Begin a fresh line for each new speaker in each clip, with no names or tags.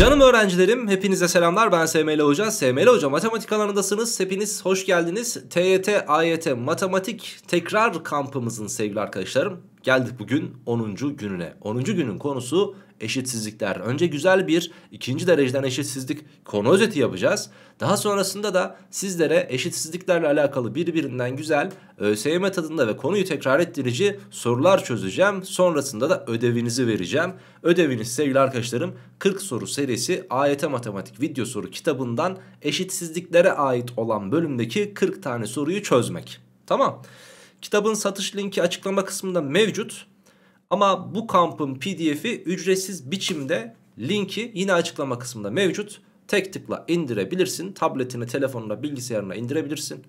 Canım öğrencilerim, hepinize selamlar. Ben SML Hoca. SML Hoca matematik alanındasınız. Hepiniz hoş geldiniz. TYT, AYT matematik tekrar kampımızın sevgili arkadaşlarım. Geldik bugün 10. gününe. 10. günün konusu eşitsizlikler. Önce güzel bir ikinci dereceden eşitsizlik konu özeti yapacağız. Daha sonrasında da sizlere eşitsizliklerle alakalı birbirinden güzel ÖSYM tadında ve konuyu tekrar ettirici sorular çözeceğim. Sonrasında da ödevinizi vereceğim. Ödeviniz sevgili arkadaşlarım 40 soru serisi AYT Matematik video soru kitabından eşitsizliklere ait olan bölümdeki 40 tane soruyu çözmek. Tamam. Kitabın satış linki açıklama kısmında mevcut. Ama bu kampın pdf'i ücretsiz biçimde linki yine açıklama kısmında mevcut. Tek tıkla indirebilirsin. Tabletine, telefonuna, bilgisayarına indirebilirsin.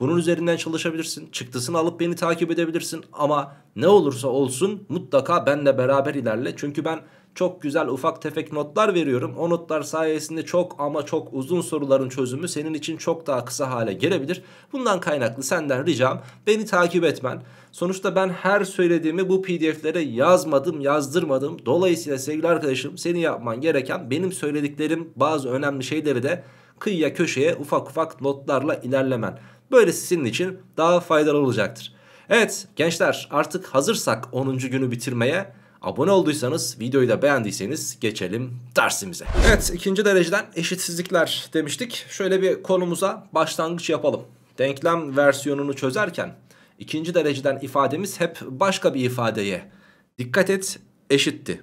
Bunun üzerinden çalışabilirsin. Çıktısını alıp beni takip edebilirsin. Ama ne olursa olsun mutlaka benle beraber ilerle. Çünkü ben çok güzel ufak tefek notlar veriyorum. O notlar sayesinde çok ama çok uzun soruların çözümü senin için çok daha kısa hale gelebilir. Bundan kaynaklı senden ricam beni takip etmen. Sonuçta ben her söylediğimi bu pdf'lere yazmadım yazdırmadım. Dolayısıyla sevgili arkadaşım senin yapman gereken benim söylediklerim bazı önemli şeyleri de kıyıya köşeye ufak ufak notlarla ilerlemen. Böylesi senin için daha faydalı olacaktır. Evet gençler artık hazırsak 10. günü bitirmeye Abone olduysanız, videoyu da beğendiyseniz geçelim dersimize. Evet, ikinci dereceden eşitsizlikler demiştik. Şöyle bir konumuza başlangıç yapalım. Denklem versiyonunu çözerken ikinci dereceden ifademiz hep başka bir ifadeye dikkat et eşitti.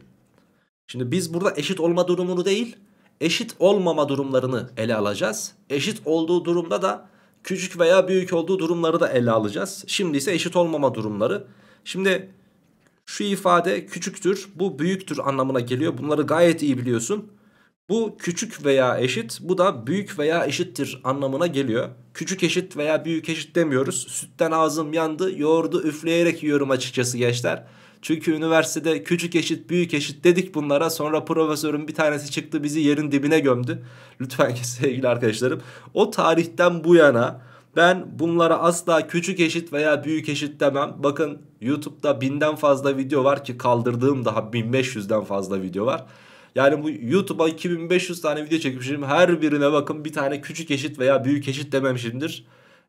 Şimdi biz burada eşit olma durumunu değil, eşit olmama durumlarını ele alacağız. Eşit olduğu durumda da küçük veya büyük olduğu durumları da ele alacağız. Şimdi ise eşit olmama durumları. Şimdi şu ifade küçüktür, bu büyüktür anlamına geliyor. Bunları gayet iyi biliyorsun. Bu küçük veya eşit, bu da büyük veya eşittir anlamına geliyor. Küçük eşit veya büyük eşit demiyoruz. Sütten ağzım yandı, yoğurdu üfleyerek yiyorum açıkçası gençler. Çünkü üniversitede küçük eşit büyük eşit dedik bunlara sonra profesörün bir tanesi çıktı bizi yerin dibine gömdü. Lütfen sevgili arkadaşlarım o tarihten bu yana ben bunlara asla küçük eşit veya büyük eşit demem. Bakın YouTube'da binden fazla video var ki kaldırdığım daha 1500'den fazla video var. Yani bu YouTube'a 2500 tane video çekmişim. Her birine bakın bir tane küçük eşit veya büyük eşit dememişimdir.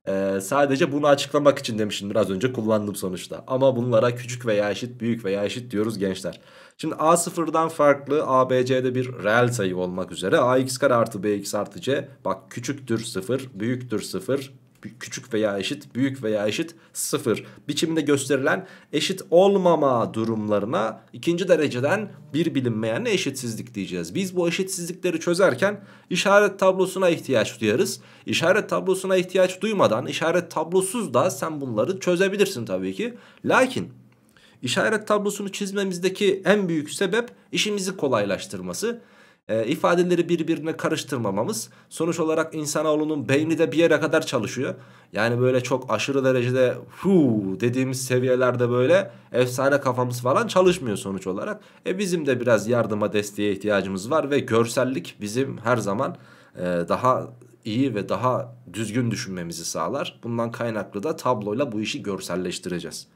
Ee, sadece bunu açıklamak için demişimdir az önce kullandım sonuçta. Ama bunlara küçük veya eşit, büyük veya eşit diyoruz gençler. Şimdi A sıfırdan farklı ABC'de bir reel sayı olmak üzere AX kare artı BX artı C. Bak küçüktür sıfır, büyüktür sıfır, küçük veya eşit, büyük veya eşit sıfır biçiminde gösterilen eşit olmama durumlarına ikinci dereceden bir bilinmeyen eşitsizlik diyeceğiz. Biz bu eşitsizlikleri çözerken işaret tablosuna ihtiyaç duyarız. İşaret tablosuna ihtiyaç duymadan işaret tablosuz da sen bunları çözebilirsin tabii ki. Lakin işaret tablosunu çizmemizdeki en büyük sebep işimizi kolaylaştırması e, ifadeleri birbirine karıştırmamamız sonuç olarak insanoğlunun beyni de bir yere kadar çalışıyor. Yani böyle çok aşırı derecede hu dediğimiz seviyelerde böyle efsane kafamız falan çalışmıyor sonuç olarak. E bizim de biraz yardıma desteğe ihtiyacımız var ve görsellik bizim her zaman e, daha iyi ve daha düzgün düşünmemizi sağlar. Bundan kaynaklı da tabloyla bu işi görselleştireceğiz.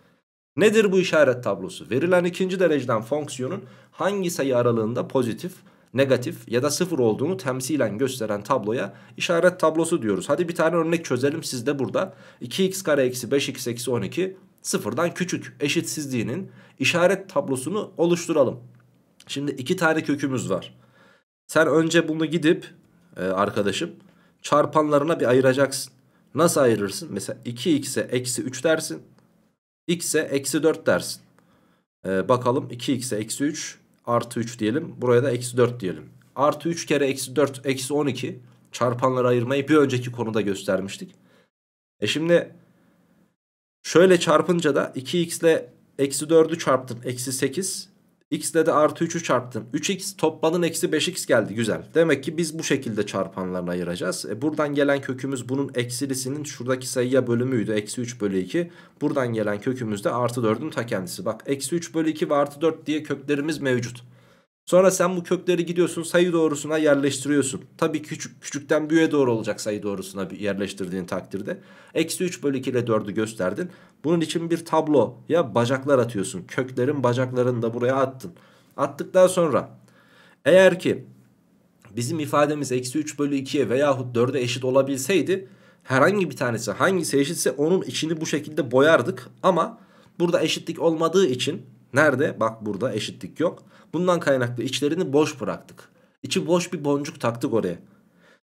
Nedir bu işaret tablosu? Verilen ikinci dereceden fonksiyonun hangi sayı aralığında pozitif negatif ya da sıfır olduğunu temsilen gösteren tabloya işaret tablosu diyoruz. Hadi bir tane örnek çözelim siz de burada. 2x kare eksi 5x eksi 12 sıfırdan küçük eşitsizliğinin işaret tablosunu oluşturalım. Şimdi iki tane kökümüz var. Sen önce bunu gidip e, arkadaşım çarpanlarına bir ayıracaksın. Nasıl ayırırsın? Mesela 2x'e eksi 3 dersin. x'e eksi 4 dersin. E, bakalım 2x'e eksi 3 artı 3 diyelim. Buraya da eksi 4 diyelim. Artı 3 kere eksi 4 eksi 12 çarpanları ayırmayı bir önceki konuda göstermiştik. E şimdi şöyle çarpınca da 2x ile eksi 4'ü çarptım eksi 8 X ile de artı 3'ü çarptım. 3x topladın eksi 5x geldi güzel. Demek ki biz bu şekilde çarpanlarını ayıracağız. E buradan gelen kökümüz bunun eksilisinin şuradaki sayıya bölümüydü. Eksi 3 bölü 2. Buradan gelen kökümüz de artı 4'ün ta kendisi. Bak eksi 3 bölü 2 ve artı 4 diye köklerimiz mevcut. Sonra sen bu kökleri gidiyorsun sayı doğrusuna yerleştiriyorsun. Tabii küçük, küçükten büyüğe doğru olacak sayı doğrusuna yerleştirdiğin takdirde. Eksi 3 bölü 2 ile 4'ü gösterdin. Bunun için bir tablo ya bacaklar atıyorsun. Köklerin bacaklarını da buraya attın. Attıktan sonra eğer ki bizim ifademiz eksi 3 bölü 2'ye veyahut 4'e eşit olabilseydi herhangi bir tanesi hangisi eşitse onun içini bu şekilde boyardık. Ama burada eşitlik olmadığı için Nerede? Bak burada eşitlik yok. Bundan kaynaklı içlerini boş bıraktık. İçi boş bir boncuk taktık oraya.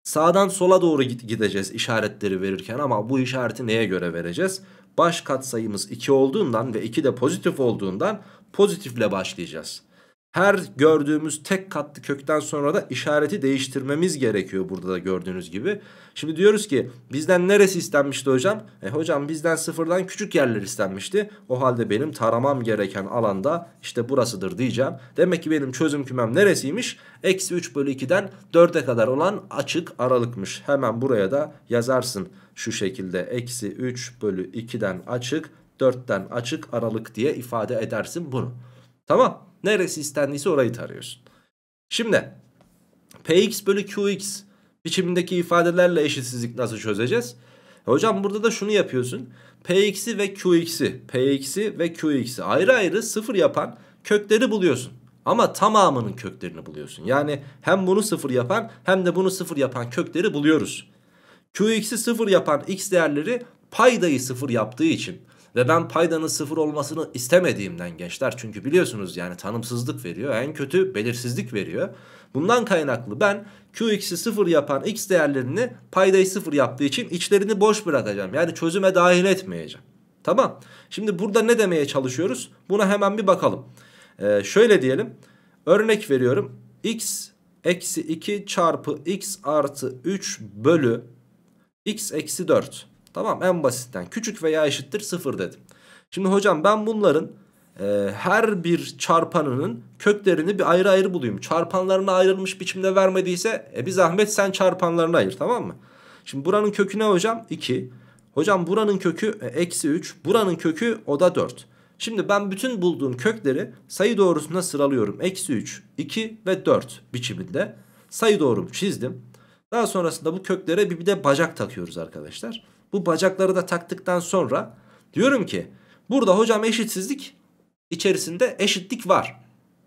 Sağdan sola doğru gideceğiz işaretleri verirken ama bu işareti neye göre vereceğiz? Baş katsayımız 2 olduğundan ve 2 de pozitif olduğundan pozitifle başlayacağız. Her gördüğümüz tek katlı kökten sonra da işareti değiştirmemiz gerekiyor burada da gördüğünüz gibi. Şimdi diyoruz ki bizden neresi istenmişti hocam? E hocam bizden sıfırdan küçük yerler istenmişti. O halde benim taramam gereken alanda işte burasıdır diyeceğim. Demek ki benim çözüm kümem neresiymiş? Eksi 3 bölü 2'den 4'e kadar olan açık aralıkmış. Hemen buraya da yazarsın şu şekilde. Eksi 3 bölü 2'den açık 4'ten açık aralık diye ifade edersin bunu. Tamam Neresi istendiyse orayı tarıyorsun. Şimdi px bölü qx biçimindeki ifadelerle eşitsizlik nasıl çözeceğiz? Hocam burada da şunu yapıyorsun. Px'i ve Qx'i, Px'i ve Qx'i ayrı ayrı sıfır yapan kökleri buluyorsun. Ama tamamının köklerini buluyorsun. Yani hem bunu sıfır yapan hem de bunu sıfır yapan kökleri buluyoruz. Qx'i sıfır yapan x değerleri paydayı sıfır yaptığı için ve ben paydanın sıfır olmasını istemediğimden gençler çünkü biliyorsunuz yani tanımsızlık veriyor en kötü belirsizlik veriyor. Bundan kaynaklı ben qx'i sıfır yapan x değerlerini paydayı sıfır yaptığı için içlerini boş bırakacağım. Yani çözüme dahil etmeyeceğim. Tamam şimdi burada ne demeye çalışıyoruz buna hemen bir bakalım. Ee, şöyle diyelim örnek veriyorum x eksi 2 çarpı x artı 3 bölü x eksi 4. Tamam en basitten küçük veya eşittir 0 dedim. Şimdi hocam ben bunların e, her bir çarpanının köklerini bir ayrı ayrı bulayım. Çarpanlarını ayrılmış biçimde vermediyse e, bir zahmet sen çarpanlarını ayır tamam mı? Şimdi buranın kökü ne hocam? 2. Hocam buranın kökü e, eksi 3. Buranın kökü o da 4. Şimdi ben bütün bulduğum kökleri sayı doğrusuna sıralıyorum. Eksi 3, 2 ve 4 biçiminde sayı doğrumu çizdim. Daha sonrasında bu köklere bir de bacak takıyoruz arkadaşlar. Bu bacakları da taktıktan sonra diyorum ki burada hocam eşitsizlik içerisinde eşitlik var.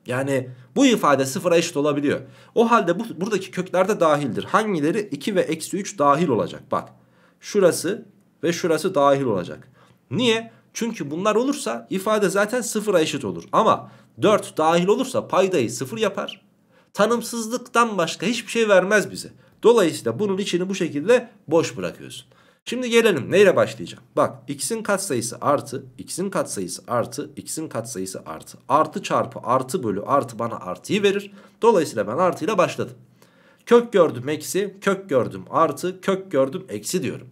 Yani bu ifade sıfıra eşit olabiliyor. O halde bu, buradaki kökler de dahildir. Hangileri 2 ve eksi 3 dahil olacak bak. Şurası ve şurası dahil olacak. Niye? Çünkü bunlar olursa ifade zaten sıfıra eşit olur. Ama 4 dahil olursa paydayı sıfır yapar. Tanımsızlıktan başka hiçbir şey vermez bize. Dolayısıyla bunun içini bu şekilde boş bırakıyorsun. Şimdi gelelim neyle başlayacağım? Bak x'in katsayısı artı, x'in katsayısı artı, x'in katsayısı artı. Artı çarpı artı bölü artı bana artıyı verir. Dolayısıyla ben artıyla başladım. Kök gördüm eksi, kök gördüm artı, kök gördüm eksi diyorum.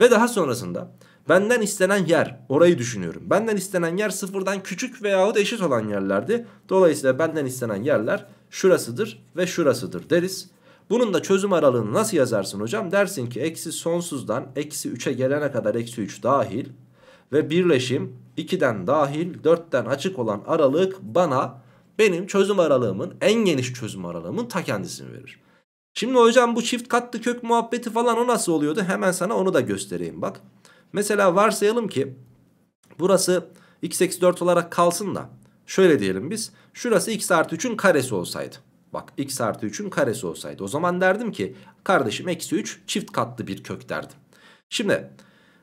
Ve daha sonrasında benden istenen yer orayı düşünüyorum. Benden istenen yer sıfırdan küçük veyahut eşit olan yerlerdi. Dolayısıyla benden istenen yerler şurasıdır ve şurasıdır deriz. Bunun da çözüm aralığını nasıl yazarsın hocam? Dersin ki eksi sonsuzdan eksi 3'e gelene kadar eksi 3 dahil ve birleşim 2'den dahil 4'ten açık olan aralık bana benim çözüm aralığımın en geniş çözüm aralığımın ta kendisini verir. Şimdi hocam bu çift katlı kök muhabbeti falan o nasıl oluyordu? Hemen sana onu da göstereyim bak. Mesela varsayalım ki burası x eksi 4 olarak kalsın da şöyle diyelim biz. Şurası x artı 3'ün karesi olsaydı. Bak x artı 3'ün karesi olsaydı. O zaman derdim ki kardeşim eksi 3 çift katlı bir kök derdim. Şimdi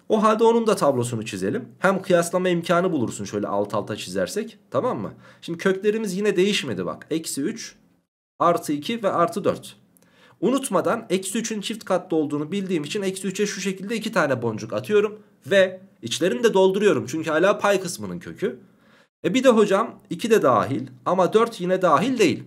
o halde onun da tablosunu çizelim. Hem kıyaslama imkanı bulursun şöyle alt alta çizersek. Tamam mı? Şimdi köklerimiz yine değişmedi bak. Eksi 3, artı 2 ve artı 4. Unutmadan eksi 3'ün çift katlı olduğunu bildiğim için eksi 3'e şu şekilde 2 tane boncuk atıyorum. Ve içlerini de dolduruyorum. Çünkü hala pay kısmının kökü. E bir de hocam 2 de dahil ama 4 yine dahil değil.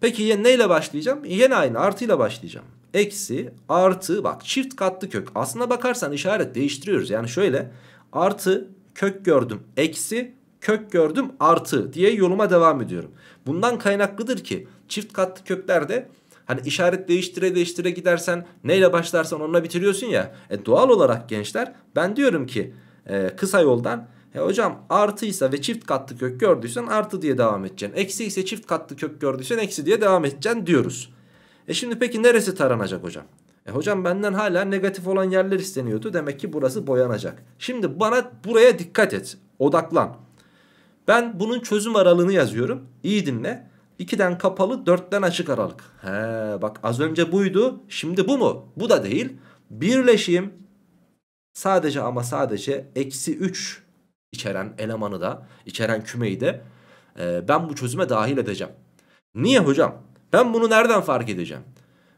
Peki yine neyle başlayacağım? Yine aynı artıyla başlayacağım. Eksi artı bak çift katlı kök. Aslına bakarsan işaret değiştiriyoruz. Yani şöyle artı kök gördüm eksi kök gördüm artı diye yoluma devam ediyorum. Bundan kaynaklıdır ki çift katlı köklerde hani işaret değiştire değiştire gidersen neyle başlarsan onunla bitiriyorsun ya. E doğal olarak gençler ben diyorum ki e, kısa yoldan e hocam artıysa ve çift katlı kök gördüysen artı diye devam edeceksin. Eksi ise çift katlı kök gördüysen eksi diye devam edeceksin diyoruz. E şimdi peki neresi taranacak hocam? E hocam benden hala negatif olan yerler isteniyordu. Demek ki burası boyanacak. Şimdi bana buraya dikkat et. Odaklan. Ben bunun çözüm aralığını yazıyorum. İyi dinle. 2'den kapalı 4'ten açık aralık. He, bak az önce buydu. Şimdi bu mu? Bu da değil. Birleşeyim. sadece ama sadece eksi 3 içeren elemanı da, içeren kümeyi de e, ben bu çözüme dahil edeceğim. Niye hocam? Ben bunu nereden fark edeceğim?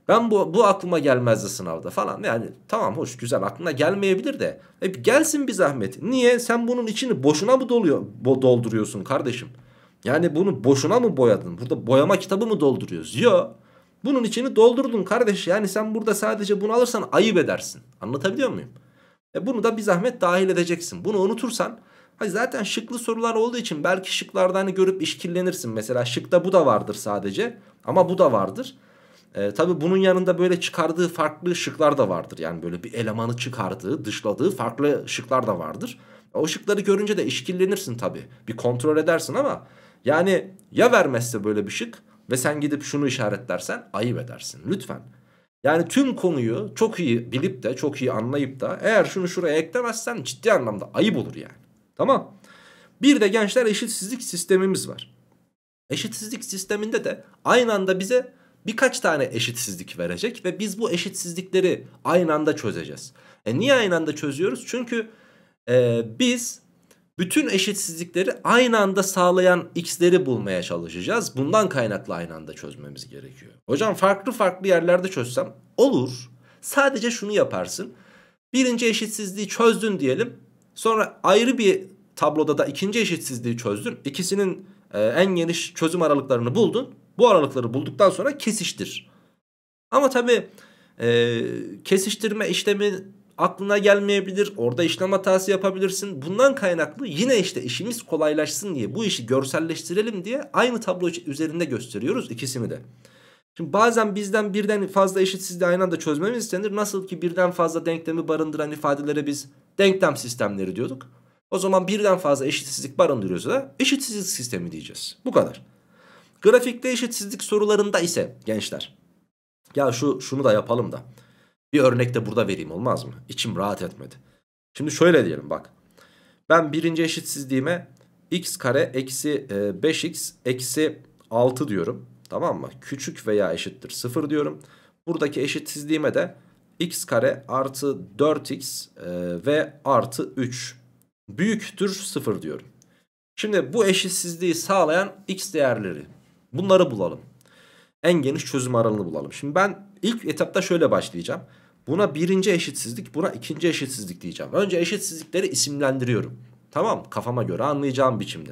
Ben bu, bu aklıma gelmezdi sınavda falan. Yani tamam hoş güzel aklına gelmeyebilir de. E, gelsin bir zahmet. Niye? Sen bunun içini boşuna mı doluyor, bo dolduruyorsun kardeşim? Yani bunu boşuna mı boyadın? Burada boyama kitabı mı dolduruyoruz? Yok. Bunun içini doldurdun kardeş. Yani sen burada sadece bunu alırsan ayıp edersin. Anlatabiliyor muyum? E bunu da bir zahmet dahil edeceksin. Bunu unutursan Hayır zaten şıklı sorular olduğu için belki şıklarda hani görüp işkillenirsin. Mesela şıkta bu da vardır sadece ama bu da vardır. E, tabii bunun yanında böyle çıkardığı farklı şıklar da vardır. Yani böyle bir elemanı çıkardığı, dışladığı farklı şıklar da vardır. O şıkları görünce de işkillenirsin tabii. Bir kontrol edersin ama yani ya vermezse böyle bir şık ve sen gidip şunu işaretlersen ayıp edersin lütfen. Yani tüm konuyu çok iyi bilip de çok iyi anlayıp da eğer şunu şuraya eklemezsen ciddi anlamda ayıp olur yani. Tamam. Bir de gençler eşitsizlik sistemimiz var. Eşitsizlik sisteminde de aynı anda bize birkaç tane eşitsizlik verecek ve biz bu eşitsizlikleri aynı anda çözeceğiz. E niye aynı anda çözüyoruz? Çünkü e, biz bütün eşitsizlikleri aynı anda sağlayan x'leri bulmaya çalışacağız. Bundan kaynaklı aynı anda çözmemiz gerekiyor. Hocam farklı farklı yerlerde çözsem olur. Sadece şunu yaparsın. Birinci eşitsizliği çözdün diyelim. Sonra ayrı bir tabloda da ikinci eşitsizliği çözdün. İkisinin e, en geniş çözüm aralıklarını buldun. Bu aralıkları bulduktan sonra kesiştir. Ama tabi e, kesiştirme işlemi aklına gelmeyebilir. Orada işlem hatası yapabilirsin. Bundan kaynaklı yine işte işimiz kolaylaşsın diye bu işi görselleştirelim diye aynı tablo üzerinde gösteriyoruz ikisini de. Şimdi bazen bizden birden fazla eşitsizliği aynı anda çözmemiz istenir. Nasıl ki birden fazla denklemi barındıran ifadelere biz denklem sistemleri diyorduk. O zaman birden fazla eşitsizlik barındırıyorsa eşitsizlik sistemi diyeceğiz. Bu kadar. Grafikte eşitsizlik sorularında ise gençler. Ya şu şunu da yapalım da. Bir örnek de burada vereyim olmaz mı? İçim rahat etmedi. Şimdi şöyle diyelim bak. Ben birinci eşitsizliğime x kare eksi 5x e, eksi 6 diyorum. Tamam mı? Küçük veya eşittir 0 diyorum. Buradaki eşitsizliğime de x kare artı 4x e, ve artı 3 büyüktür 0 diyorum. Şimdi bu eşitsizliği sağlayan x değerleri bunları bulalım. En geniş çözüm aralığını bulalım. Şimdi ben ilk etapta şöyle başlayacağım. Buna birinci eşitsizlik buna ikinci eşitsizlik diyeceğim. Önce eşitsizlikleri isimlendiriyorum. Tamam kafama göre anlayacağım biçimde.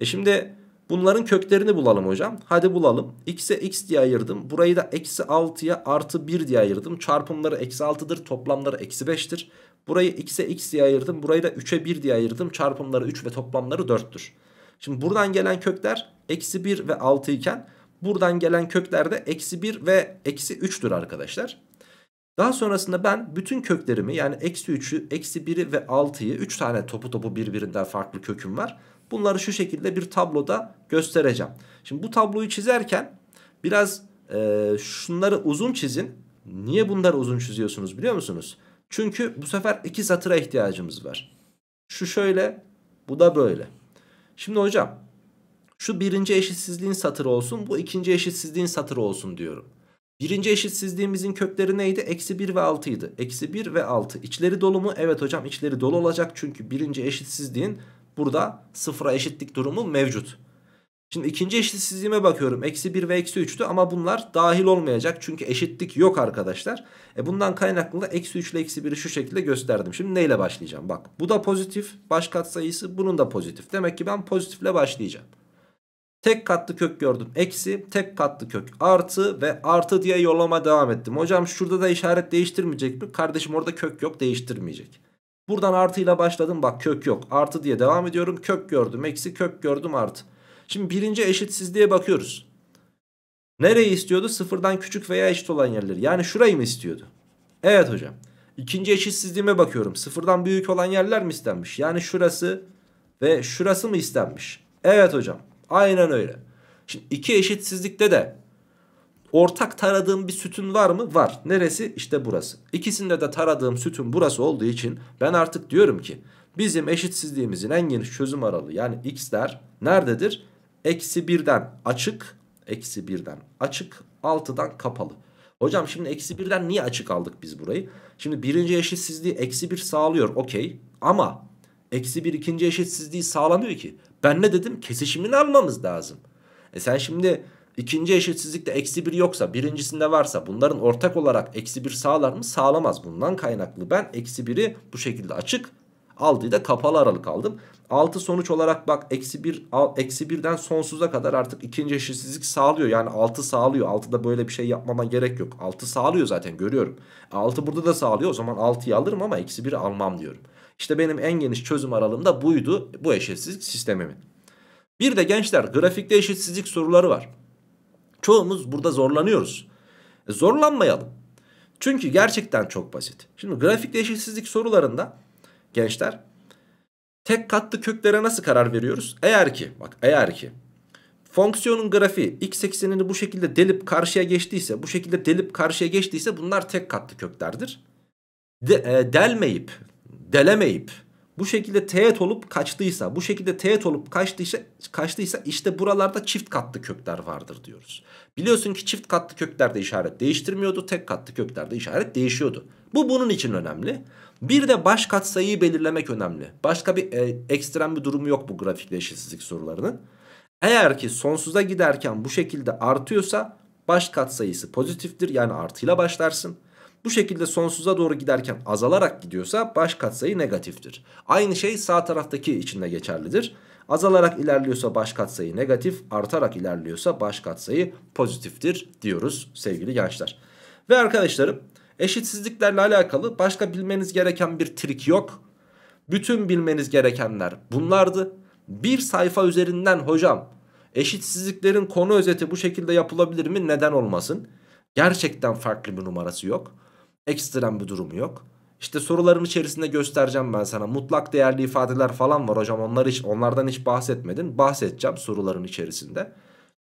E şimdi Bunların köklerini bulalım hocam. Hadi bulalım. X'e x diye ayırdım. Burayı da eksi 6'ya artı 1 diye ayırdım. Çarpımları eksi 6'dır. Toplamları eksi 5'tir. Burayı x'e x diye ayırdım. Burayı da 3'e 1 diye ayırdım. Çarpımları 3 ve toplamları 4'tür. Şimdi buradan gelen kökler eksi 1 ve 6 iken buradan gelen kökler de eksi 1 ve eksi 3'tür arkadaşlar. Daha sonrasında ben bütün köklerimi yani eksi 3'ü, eksi 1'i ve 6'yı 3 tane topu topu birbirinden farklı köküm var. Bunları şu şekilde bir tabloda göstereceğim. Şimdi bu tabloyu çizerken biraz e, şunları uzun çizin. Niye bunları uzun çiziyorsunuz biliyor musunuz? Çünkü bu sefer iki satıra ihtiyacımız var. Şu şöyle, bu da böyle. Şimdi hocam şu birinci eşitsizliğin satırı olsun, bu ikinci eşitsizliğin satırı olsun diyorum. Birinci eşitsizliğimizin kökleri neydi? Eksi 1 ve 6 idi. Eksi 1 ve 6. İçleri dolu mu? Evet hocam içleri dolu olacak. Çünkü birinci eşitsizliğin Burada sıfıra eşitlik durumu mevcut. Şimdi ikinci eşitsizliğime bakıyorum. Eksi 1 ve eksi 3'tü ama bunlar dahil olmayacak. Çünkü eşitlik yok arkadaşlar. E bundan kaynaklı da eksi 3 ile eksi 1'i şu şekilde gösterdim. Şimdi neyle başlayacağım? Bak bu da pozitif. Baş katsayısı bunun da pozitif. Demek ki ben pozitifle başlayacağım. Tek katlı kök gördüm. Eksi tek katlı kök artı ve artı diye yollama devam ettim. Hocam şurada da işaret değiştirmeyecek mi? Kardeşim orada kök yok değiştirmeyecek. Buradan artıyla başladım bak kök yok. Artı diye devam ediyorum. Kök gördüm eksi kök gördüm artı. Şimdi birinci eşitsizliğe bakıyoruz. Nereyi istiyordu? Sıfırdan küçük veya eşit olan yerleri. Yani şurayı mı istiyordu? Evet hocam. ikinci eşitsizliğime bakıyorum. Sıfırdan büyük olan yerler mi istenmiş? Yani şurası ve şurası mı istenmiş? Evet hocam. Aynen öyle. Şimdi iki eşitsizlikte de Ortak taradığım bir sütün var mı? Var. Neresi? İşte burası. İkisinde de taradığım sütün burası olduğu için ben artık diyorum ki bizim eşitsizliğimizin en geniş çözüm aralığı yani x'ler nerededir? Eksi birden açık, eksi birden açık, altıdan kapalı. Hocam şimdi eksi birden niye açık aldık biz burayı? Şimdi birinci eşitsizliği eksi bir sağlıyor okey ama eksi bir ikinci eşitsizliği sağlamıyor ki. Ben ne dedim? Kesişimini almamız lazım. E sen şimdi İkinci eşitsizlikte eksi 1 yoksa birincisinde varsa bunların ortak olarak eksi 1 sağlar mı? Sağlamaz. Bundan kaynaklı ben eksi 1'i bu şekilde açık 6'yı da kapalı aralık aldım. 6 sonuç olarak bak eksi 1 eksi 1'den sonsuza kadar artık ikinci eşitsizlik sağlıyor. Yani 6 sağlıyor. 6'da böyle bir şey yapmama gerek yok. 6 sağlıyor zaten görüyorum. 6 burada da sağlıyor. O zaman 6'yı alırım ama eksi 1'i almam diyorum. İşte benim en geniş çözüm aralığım da buydu. Bu eşitsizlik sistemimin. Bir de gençler grafikte eşitsizlik soruları var. Çoğumuz burada zorlanıyoruz. E, zorlanmayalım. Çünkü gerçekten çok basit. Şimdi grafik eşitsizlik sorularında gençler tek katlı köklere nasıl karar veriyoruz? Eğer ki bak eğer ki fonksiyonun grafiği x eksenini bu şekilde delip karşıya geçtiyse bu şekilde delip karşıya geçtiyse bunlar tek katlı köklerdir. De, e, delmeyip delemeyip bu şekilde teğet olup kaçtıysa, bu şekilde teğet olup kaçtıysa, kaçtıysa işte buralarda çift katlı kökler vardır diyoruz. Biliyorsun ki çift katlı köklerde işaret değiştirmiyordu, tek katlı köklerde işaret değişiyordu. Bu bunun için önemli. Bir de baş katsayıyı belirlemek önemli. Başka bir e, ekstrem bir durumu yok bu grafikle eşitsizlik sorularının. Eğer ki sonsuza giderken bu şekilde artıyorsa baş katsayısı pozitiftir yani artıyla başlarsın bu şekilde sonsuza doğru giderken azalarak gidiyorsa baş katsayı negatiftir. Aynı şey sağ taraftaki içinde geçerlidir. Azalarak ilerliyorsa baş katsayı negatif, artarak ilerliyorsa baş katsayı pozitiftir diyoruz sevgili gençler. Ve arkadaşlarım eşitsizliklerle alakalı başka bilmeniz gereken bir trik yok. Bütün bilmeniz gerekenler bunlardı. Bir sayfa üzerinden hocam eşitsizliklerin konu özeti bu şekilde yapılabilir mi neden olmasın? Gerçekten farklı bir numarası yok. Ekstrem bir durumu yok. İşte soruların içerisinde göstereceğim ben sana. Mutlak değerli ifadeler falan var hocam. Onlar hiç, onlardan hiç bahsetmedin. Bahsedeceğim soruların içerisinde.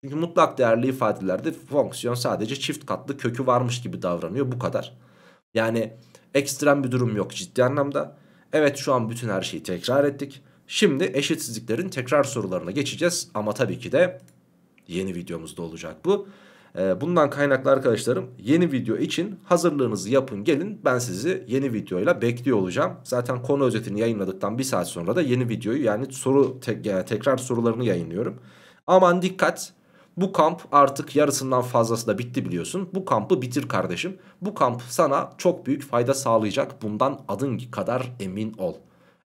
Çünkü mutlak değerli ifadelerde fonksiyon sadece çift katlı kökü varmış gibi davranıyor. Bu kadar. Yani ekstrem bir durum yok ciddi anlamda. Evet şu an bütün her şeyi tekrar ettik. Şimdi eşitsizliklerin tekrar sorularına geçeceğiz. Ama tabii ki de yeni videomuzda olacak bu. Ee, bundan kaynaklı arkadaşlarım yeni video için hazırlığınızı yapın gelin. Ben sizi yeni videoyla bekliyor olacağım. Zaten konu özetini yayınladıktan bir saat sonra da yeni videoyu yani soru te tekrar sorularını yayınlıyorum. Aman dikkat bu kamp artık yarısından fazlası da bitti biliyorsun. Bu kampı bitir kardeşim. Bu kamp sana çok büyük fayda sağlayacak. Bundan adın kadar emin ol.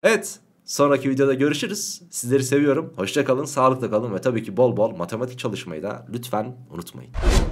Evet Sonraki videoda görüşürüz. Sizleri seviyorum. Hoşçakalın. sağlıkla kalın ve tabii ki bol bol matematik çalışmayı da lütfen unutmayın.